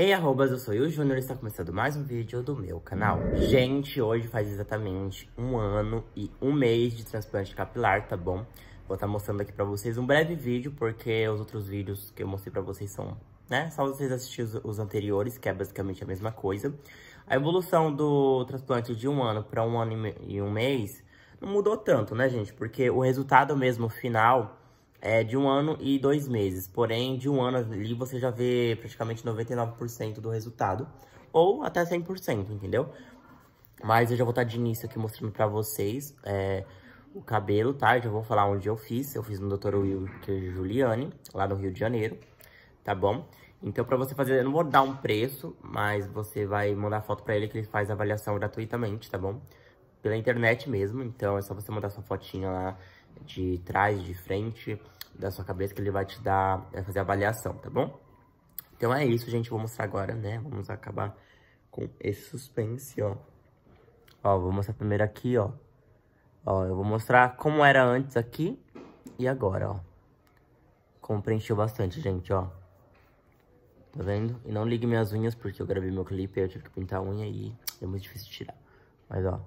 Ei, arrobas, eu sou o Júnior e está começando mais um vídeo do meu canal. Gente, hoje faz exatamente um ano e um mês de transplante capilar, tá bom? Vou estar tá mostrando aqui pra vocês um breve vídeo, porque os outros vídeos que eu mostrei pra vocês são, né? Só vocês assistirem os, anteriores, que é basicamente a mesma coisa. A evolução do transplante de um ano pra um ano e um mês não mudou tanto, né, gente? Porque o resultado mesmo final é de um ano e dois meses. Porém, de um ano ali você já vê praticamente 99% do resultado. Ou até 100%, entendeu? Mas eu já vou estar de início aqui mostrando pra vocês é, o cabelo, tá? Eu já vou falar onde eu fiz. Eu fiz no Dr. Wilker Giuliani, lá no Rio de Janeiro, tá bom? Então, pra você fazer, eu não vou dar um preço, mas você vai mandar foto pra ele que ele faz avaliação gratuitamente, tá bom? Pela internet mesmo, então é só você mandar sua fotinha lá de trás, de frente da sua cabeça, que ele vai te dar, vai fazer avaliação, tá bom? Então é isso, gente, vou mostrar agora, né? Vamos acabar com esse suspense, ó. Ó, vou mostrar primeiro aqui, ó. Ó, eu vou mostrar como era antes aqui e agora, ó. Como preencheu bastante, gente, ó. Tá vendo? E não ligue minhas unhas, porque eu gravei meu clipe, eu tive que pintar a unha e é muito difícil tirar. Mas, ó.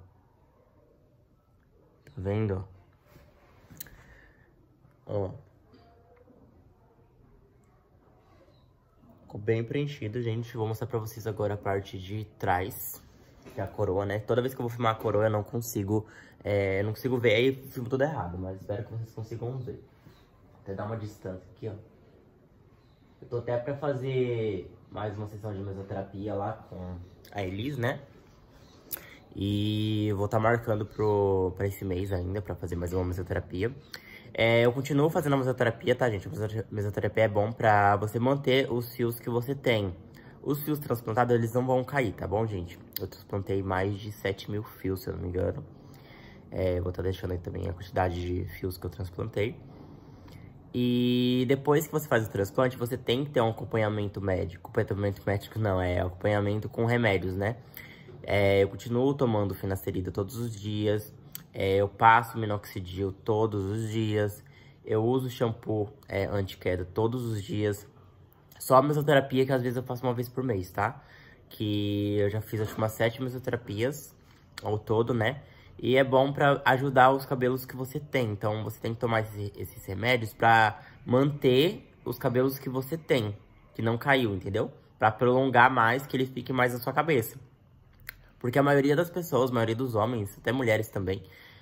Tá vendo, ó? Ó. Ficou bem preenchido, gente. Vou mostrar pra vocês agora a parte de trás. Que é a coroa, né? Toda vez que eu vou filmar a coroa, eu não consigo... É, não consigo ver, aí filmo tudo errado. Mas espero que vocês consigam ver. Até dar uma distância aqui, ó. Eu tô até pra fazer mais uma sessão de mesoterapia lá com a Elis, né? E vou estar tá marcando pro, pra esse mês ainda, pra fazer mais uma mesoterapia. É, eu continuo fazendo a mesoterapia, tá, gente? A mesoterapia é bom pra você manter os fios que você tem. Os fios transplantados, eles não vão cair, tá bom, gente? Eu transplantei mais de 7 mil fios, se eu não me engano. É, vou estar tá deixando aí também a quantidade de fios que eu transplantei. E depois que você faz o transplante, você tem que ter um acompanhamento médico. Acompanhamento médico não, é acompanhamento com remédios, né? É, eu continuo tomando finasterida todos os dias. É, eu passo minoxidil todos os dias. Eu uso shampoo é, anti-queda todos os dias. Só a mesoterapia, que às vezes eu faço uma vez por mês, tá? Que eu já fiz, acho, umas sete mesoterapias ao todo, né? E é bom para ajudar os cabelos que você tem. Então, você tem que tomar esses, esses remédios para manter os cabelos que você tem, que não caiu, entendeu? Para prolongar mais, que ele fique mais na sua cabeça. Porque a maioria das pessoas, a maioria dos homens, até mulheres também,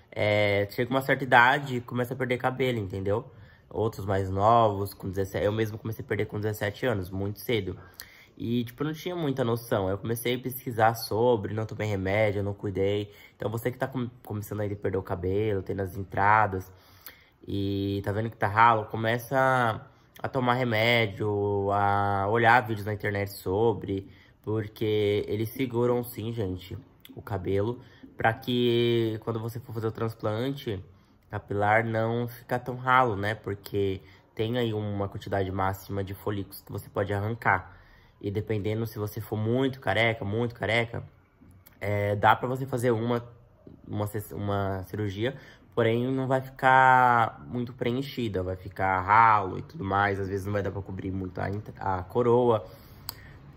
é, chega uma certa idade e começa a perder cabelo, entendeu? Outros mais novos, com 17... Eu mesmo comecei a perder com 17 anos, muito cedo. E, tipo, não tinha muita noção. Eu comecei a pesquisar sobre, não tomei remédio, não cuidei. Então, você que tá com, começando a perder o cabelo, tendo as entradas, e tá vendo que tá ralo, começa a tomar remédio, a olhar vídeos na internet sobre, porque eles seguram sim, gente, o cabelo. Pra que quando você for fazer o transplante capilar não ficar tão ralo, né? Porque tem aí uma quantidade máxima de folículos que você pode arrancar. E dependendo se você for muito careca, muito careca, é, dá pra você fazer uma, uma, uma cirurgia, porém não vai ficar muito preenchida, vai ficar ralo e tudo mais, às vezes não vai dar pra cobrir muito a, a coroa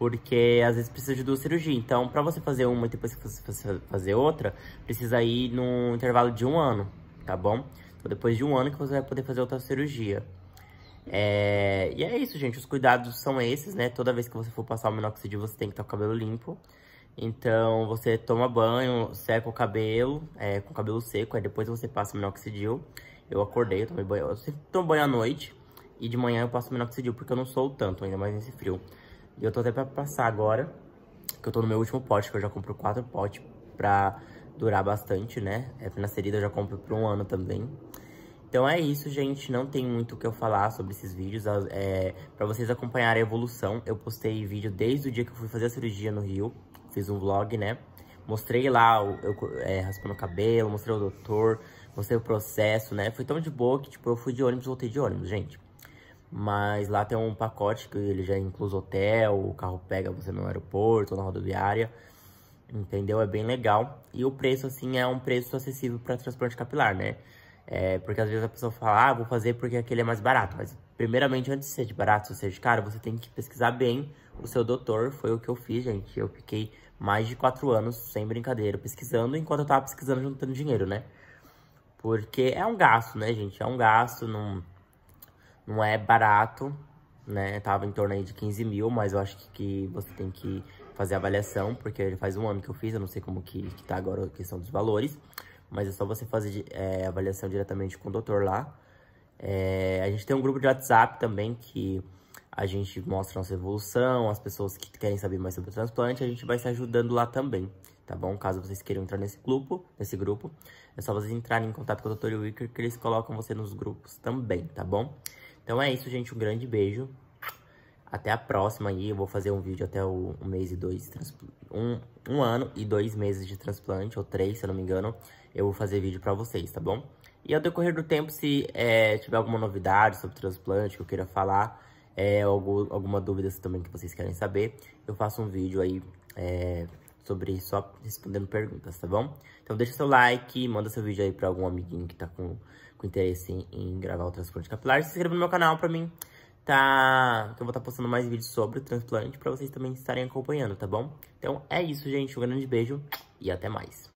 porque às vezes precisa de duas cirurgias. Então, para você fazer uma e depois fazer outra, precisa ir num intervalo de um ano, tá bom? Então, depois de um ano que você vai poder fazer outra cirurgia. É... E é isso, gente. Os cuidados são esses, né? Toda vez que você for passar o minoxidil, você tem que estar com o cabelo limpo. Então, você toma banho, seca o cabelo, é, com o cabelo seco, aí depois você passa o minoxidil. Eu acordei, eu tomei banho. Eu sempre tomo banho à noite e de manhã eu passo o minoxidil, porque eu não sou tanto, ainda mais nesse frio. E eu tô até pra passar agora, que eu tô no meu último pote, que eu já compro quatro potes pra durar bastante, né? É na serida eu já compro por um ano também. Então é isso, gente. Não tem muito o que eu falar sobre esses vídeos. É, pra vocês acompanharem a evolução, eu postei vídeo desde o dia que eu fui fazer a cirurgia no Rio. Fiz um vlog, né? Mostrei lá, eu é, raspando o cabelo, mostrei o doutor, mostrei o processo, né? Foi tão de boa que, tipo, eu fui de ônibus e voltei de ônibus, gente. Mas lá tem um pacote que ele já inclui hotel, o carro pega você no aeroporto, na rodoviária. Entendeu? É bem legal. E o preço, assim, é um preço acessível para transplante capilar, né? É, porque às vezes a pessoa fala, ah, vou fazer porque aquele é mais barato. Mas, primeiramente, antes de ser de barato, ou seja, é de caro, você tem que pesquisar bem o seu doutor. Foi o que eu fiz, gente. Eu fiquei mais de quatro anos, sem brincadeira, pesquisando, enquanto eu tava pesquisando juntando dinheiro, né? Porque é um gasto, né, gente? É um gasto, não não é barato, né? Tava em torno aí de 15 mil, mas eu acho que, que você tem que fazer a avaliação, porque já faz um ano que eu fiz, eu não sei como que, que tá agora a questão dos valores, mas é só você fazer é, avaliação diretamente com o doutor lá. É, a gente tem um grupo de WhatsApp também que a gente mostra nossa evolução, as pessoas que querem saber mais sobre o transplante, a gente vai se ajudando lá também, tá bom? Caso vocês queiram entrar nesse grupo, nesse grupo, é só vocês entrarem em contato com o Dr. Wicker que eles colocam você nos grupos também, tá bom? Então é isso, gente. Um grande beijo. Até a próxima aí. Eu vou fazer um vídeo até o, um mês e dois... Um, um ano e dois meses de transplante, ou três, se eu não me engano. Eu vou fazer vídeo pra vocês, tá bom? E ao decorrer do tempo, se é, tiver alguma novidade sobre transplante que eu queira falar, é, algum, alguma dúvida também que vocês querem saber, eu faço um vídeo aí... É, sobre só respondendo perguntas, tá bom? Então deixa seu like, manda seu vídeo aí pra algum amiguinho que tá com, com interesse em, em gravar o transplante capilar. se inscreva no meu canal pra mim, tá? Que eu vou estar tá postando mais vídeos sobre o transplante pra vocês também estarem acompanhando, tá bom? Então é isso, gente. Um grande beijo e até mais.